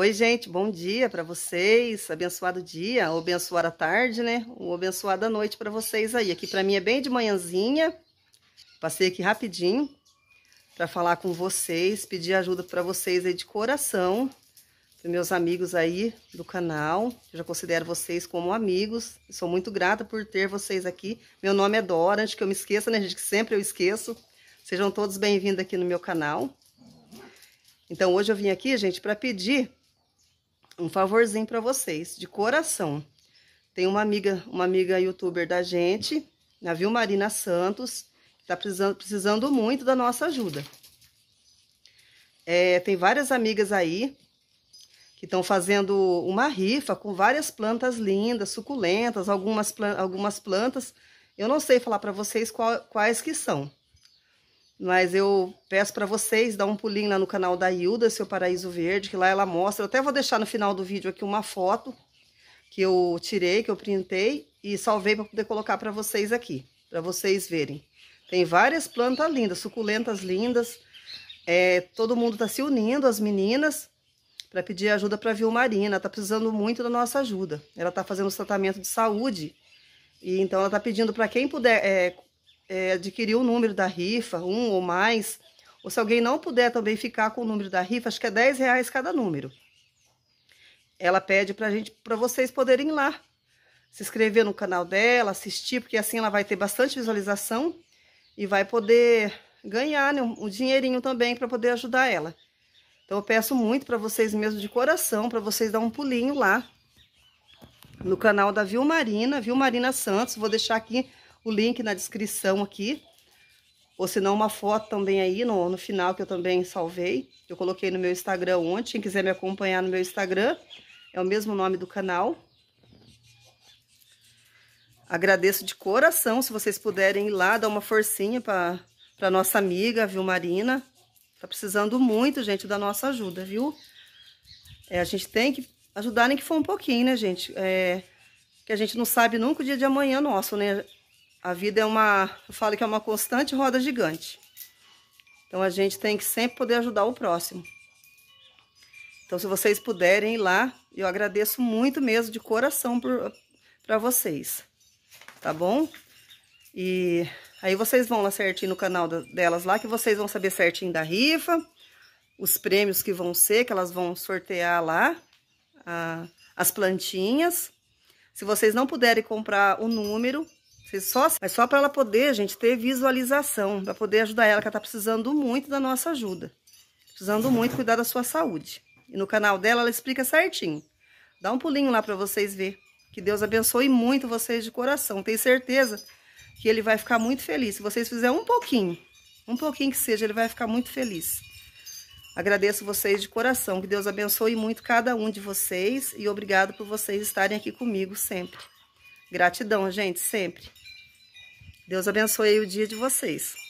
Oi, gente, bom dia para vocês. Abençoado dia, ou abençoada tarde, né? Uma abençoada noite para vocês aí. Aqui para mim é bem de manhãzinha. Passei aqui rapidinho para falar com vocês, pedir ajuda para vocês aí de coração, para meus amigos aí do canal. Eu já considero vocês como amigos. Sou muito grata por ter vocês aqui. Meu nome é Dora, antes que eu me esqueça, né, gente, que sempre eu esqueço. Sejam todos bem-vindos aqui no meu canal. Então, hoje eu vim aqui, gente, para pedir um favorzinho para vocês, de coração. Tem uma amiga, uma amiga youtuber da gente, Viu marina Santos, que está precisando, precisando muito da nossa ajuda. É, tem várias amigas aí que estão fazendo uma rifa com várias plantas lindas, suculentas, algumas, algumas plantas. Eu não sei falar para vocês qual, quais que são, mas eu peço para vocês dar um pulinho lá no canal da Hilda, seu Paraíso Verde, que lá ela mostra. Eu até vou deixar no final do vídeo aqui uma foto que eu tirei, que eu printei e salvei para poder colocar para vocês aqui, para vocês verem. Tem várias plantas lindas, suculentas lindas. É, todo mundo está se unindo, as meninas, para pedir ajuda para a Vilmarina. Está precisando muito da nossa ajuda. Ela está fazendo tratamento de saúde. E então ela está pedindo para quem puder é, é, adquirir o número da rifa, um ou mais, ou se alguém não puder também ficar com o número da rifa, acho que é 10 reais cada número. Ela pede para gente, para vocês poderem ir lá, se inscrever no canal dela, assistir, porque assim ela vai ter bastante visualização e vai poder ganhar né, um dinheirinho também para poder ajudar ela. Então eu peço muito para vocês mesmo de coração, para vocês dar um pulinho lá no canal da Vilmarina, Vilmarina Santos. Vou deixar aqui o link na descrição aqui, ou se não uma foto também aí no, no final que eu também salvei, eu coloquei no meu Instagram ontem, quem quiser me acompanhar no meu Instagram, é o mesmo nome do canal. Agradeço de coração se vocês puderem ir lá dar uma forcinha para nossa amiga, viu, Marina? Tá precisando muito, gente, da nossa ajuda, viu? É, a gente tem que ajudar nem que for um pouquinho, né, gente? É, que a gente não sabe nunca o dia de amanhã nosso, né? A vida é uma, eu falo que é uma constante roda gigante. Então a gente tem que sempre poder ajudar o próximo. Então se vocês puderem ir lá, eu agradeço muito mesmo de coração para vocês. Tá bom? E aí vocês vão lá certinho no canal delas lá que vocês vão saber certinho da rifa, os prêmios que vão ser, que elas vão sortear lá, a, as plantinhas. Se vocês não puderem comprar o número, é só, assim, mas só para ela poder, gente, ter visualização, para poder ajudar ela, que ela tá precisando muito da nossa ajuda. Precisando muito cuidar da sua saúde. E no canal dela ela explica certinho. Dá um pulinho lá para vocês verem Que Deus abençoe muito vocês de coração. Tenho certeza que ele vai ficar muito feliz. Se vocês fizerem um pouquinho, um pouquinho que seja, ele vai ficar muito feliz. Agradeço vocês de coração. Que Deus abençoe muito cada um de vocês. E obrigado por vocês estarem aqui comigo sempre. Gratidão, gente, sempre. Deus abençoe o dia de vocês.